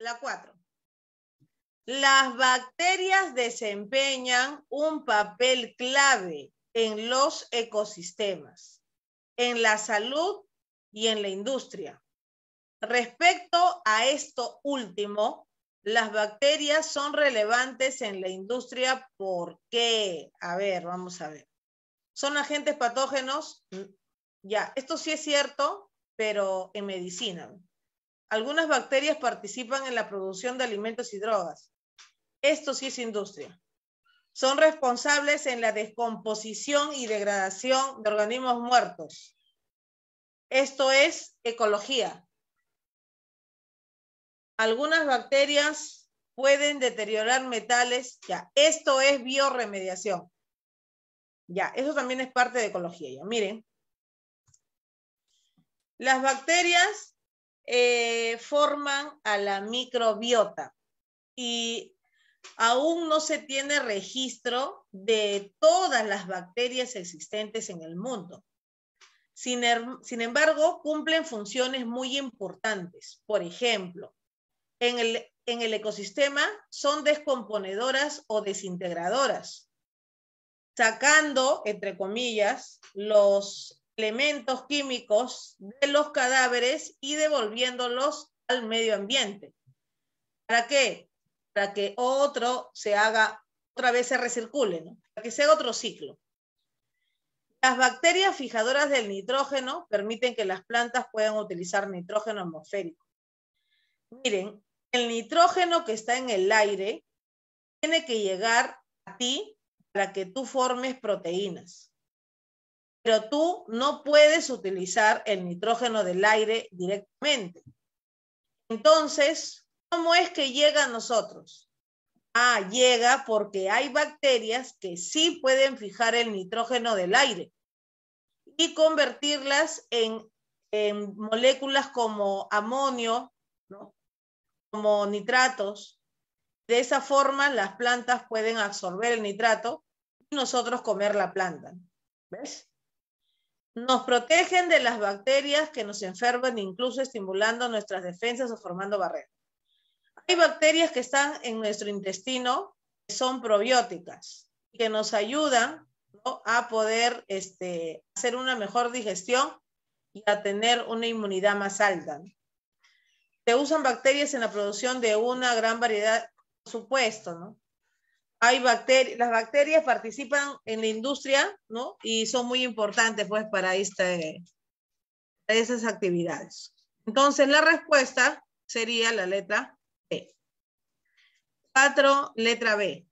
La cuatro. Las bacterias desempeñan un papel clave en los ecosistemas, en la salud y en la industria. Respecto a esto último, las bacterias son relevantes en la industria porque, a ver, vamos a ver. ¿Son agentes patógenos? Ya, esto sí es cierto, pero en medicina. Algunas bacterias participan en la producción de alimentos y drogas. Esto sí es industria. Son responsables en la descomposición y degradación de organismos muertos. Esto es ecología. Algunas bacterias pueden deteriorar metales. Ya, esto es bioremediación. Ya, eso también es parte de ecología. Ya, miren. Las bacterias eh, forman a la microbiota y aún no se tiene registro de todas las bacterias existentes en el mundo. Sin, er, embargo, cumplen funciones muy importantes. Por ejemplo, en el ecosistema son descomponedoras o desintegradoras, sacando, entre comillas, los elementos químicos de los cadáveres y devolviéndolos al medio ambiente. ¿Para qué? Para que otro se haga, otra vez se recircule, Para que sea otro ciclo. Las bacterias fijadoras del nitrógeno permiten que las plantas puedan utilizar nitrógeno atmosférico. Miren, el nitrógeno que está en el aire tiene que llegar a ti para que tú formes proteínas pero tú no puedes utilizar el nitrógeno del aire directamente. Entonces, ¿cómo es que llega a nosotros? Ah, llega porque hay bacterias que sí pueden fijar el nitrógeno del aire y convertirlas en, moléculas como amonio, como nitratos. De esa forma, las plantas pueden absorber el nitrato y nosotros comer la planta. ¿Ves? Nos protegen de las bacterias que nos enferman, incluso estimulando nuestras defensas o formando barreras. Hay bacterias que están en nuestro intestino, que son probióticas, que nos ayudan a poder este, hacer una mejor digestión y a tener una inmunidad más alta. Se usan bacterias en la producción de una gran variedad, por supuesto, ¿no? hay bacterias, las bacterias participan en la industria, ¿no? Y son muy importantes, pues, para este, esas actividades. Entonces, la respuesta sería la letra B. E. Cuatro, letra B.